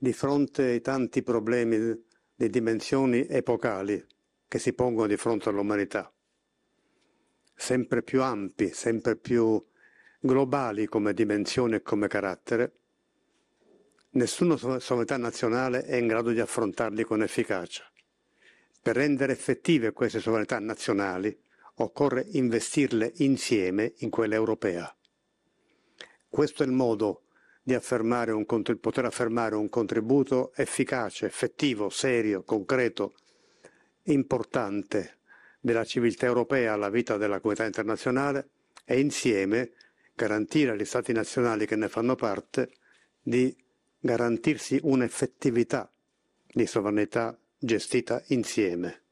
di fronte ai tanti problemi di dimensioni epocali che si pongono di fronte all'umanità, sempre più ampi, sempre più globali come dimensione e come carattere, nessuna sovranità nazionale è in grado di affrontarli con efficacia. Per rendere effettive queste sovranità nazionali occorre investirle insieme in quella europea. Questo è il modo di affermare un, poter affermare un contributo efficace, effettivo, serio, concreto, importante della civiltà europea alla vita della comunità internazionale e insieme garantire agli stati nazionali che ne fanno parte di garantirsi un'effettività di sovranità gestita insieme.